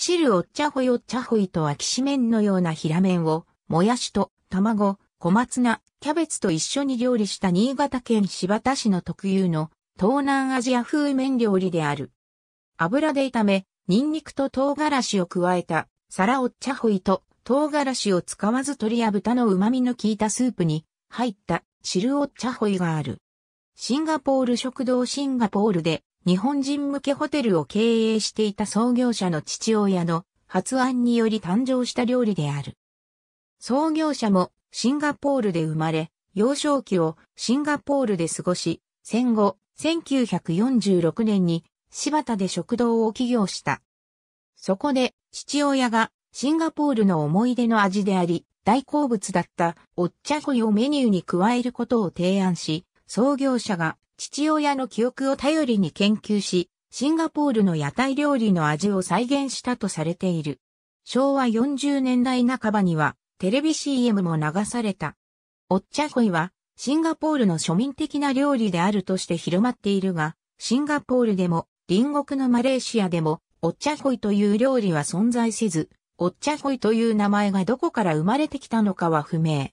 汁おっちゃほよっちゃほいとはきしめんのような平麺を、もやしと卵、小松菜、キャベツと一緒に料理した新潟県柴田市の特有の東南アジア風麺料理である。油で炒め、ニンニクと唐辛子を加えた、皿おっちゃほいと唐辛子を使わず鶏や豚の旨味の効いたスープに入った汁おっちゃほいがある。シンガポール食堂シンガポールで日本人向けホテルを経営していた創業者の父親の発案により誕生した料理である。創業者もシンガポールで生まれ、幼少期をシンガポールで過ごし、戦後、1946年に柴田で食堂を起業した。そこで父親がシンガポールの思い出の味であり、大好物だったおっゃこいをメニューに加えることを提案し、創業者が父親の記憶を頼りに研究し、シンガポールの屋台料理の味を再現したとされている。昭和40年代半ばには、テレビ CM も流された。おっちゃほいは、シンガポールの庶民的な料理であるとして広まっているが、シンガポールでも、隣国のマレーシアでも、おっちゃほいという料理は存在せず、おっちゃほいという名前がどこから生まれてきたのかは不明。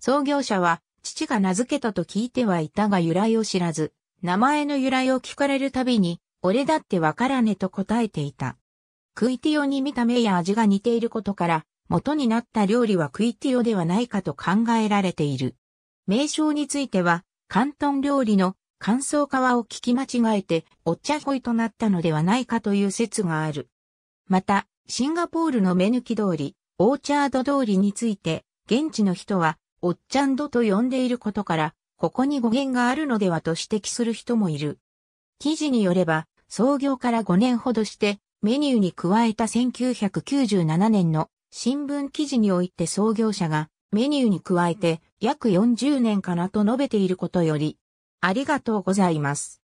創業者は、父が名付けたと聞いてはいたが由来を知らず、名前の由来を聞かれるたびに、俺だってわからねと答えていた。クイティオに見た目や味が似ていることから、元になった料理はクイティオではないかと考えられている。名称については、関東料理の乾燥皮を聞き間違えて、お茶恋となったのではないかという説がある。また、シンガポールの目抜き通り、オーチャード通りについて、現地の人は、おっちゃんどと呼んでいることから、ここに語源があるのではと指摘する人もいる。記事によれば、創業から5年ほどして、メニューに加えた1997年の新聞記事において創業者がメニューに加えて約40年かなと述べていることより、ありがとうございます。